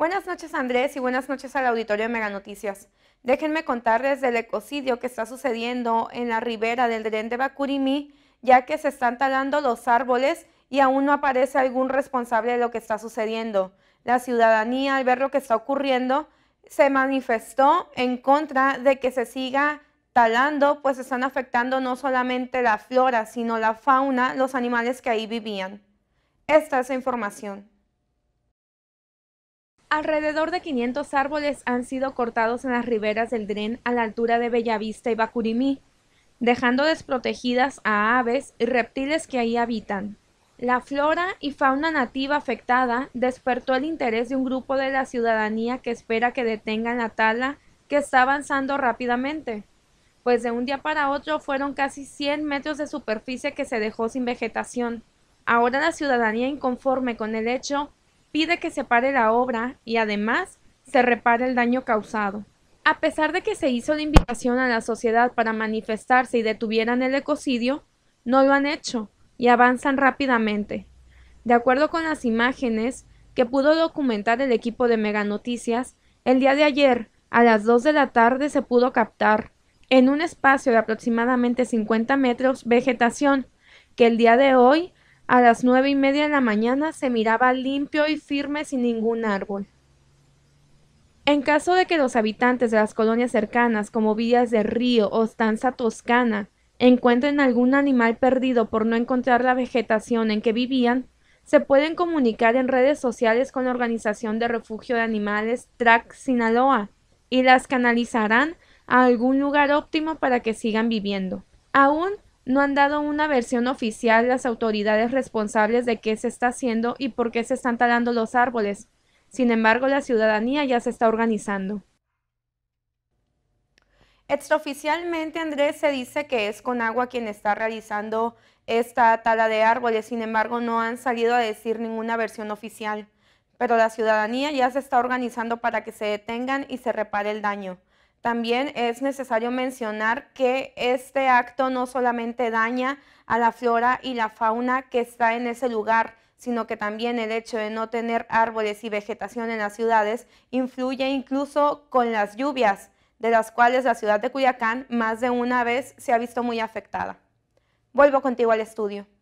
Buenas noches Andrés y buenas noches al auditorio de Mega Noticias. Déjenme contarles del ecocidio que está sucediendo en la ribera del dren de Bacurimí, ya que se están talando los árboles y aún no aparece algún responsable de lo que está sucediendo. La ciudadanía, al ver lo que está ocurriendo, se manifestó en contra de que se siga talando, pues están afectando no solamente la flora, sino la fauna, los animales que ahí vivían. Esta es la información. Alrededor de 500 árboles han sido cortados en las riberas del Dren a la altura de Bellavista y Bacurimí, dejando desprotegidas a aves y reptiles que ahí habitan. La flora y fauna nativa afectada despertó el interés de un grupo de la ciudadanía que espera que detengan la tala que está avanzando rápidamente, pues de un día para otro fueron casi 100 metros de superficie que se dejó sin vegetación. Ahora la ciudadanía inconforme con el hecho pide que se pare la obra y además se repare el daño causado. A pesar de que se hizo la invitación a la sociedad para manifestarse y detuvieran el ecocidio, no lo han hecho y avanzan rápidamente. De acuerdo con las imágenes que pudo documentar el equipo de Mega Noticias, el día de ayer, a las 2 de la tarde, se pudo captar, en un espacio de aproximadamente 50 metros, vegetación que el día de hoy a las nueve y media de la mañana se miraba limpio y firme sin ningún árbol. En caso de que los habitantes de las colonias cercanas, como Villas de Río o Stanza Toscana, encuentren algún animal perdido por no encontrar la vegetación en que vivían, se pueden comunicar en redes sociales con la Organización de Refugio de Animales Track Sinaloa y las canalizarán a algún lugar óptimo para que sigan viviendo. Aún no han dado una versión oficial las autoridades responsables de qué se está haciendo y por qué se están talando los árboles. Sin embargo, la ciudadanía ya se está organizando. Extraoficialmente, Andrés, se dice que es con agua quien está realizando esta tala de árboles, sin embargo, no han salido a decir ninguna versión oficial. Pero la ciudadanía ya se está organizando para que se detengan y se repare el daño. También es necesario mencionar que este acto no solamente daña a la flora y la fauna que está en ese lugar, sino que también el hecho de no tener árboles y vegetación en las ciudades influye incluso con las lluvias, de las cuales la ciudad de Culiacán más de una vez se ha visto muy afectada. Vuelvo contigo al estudio.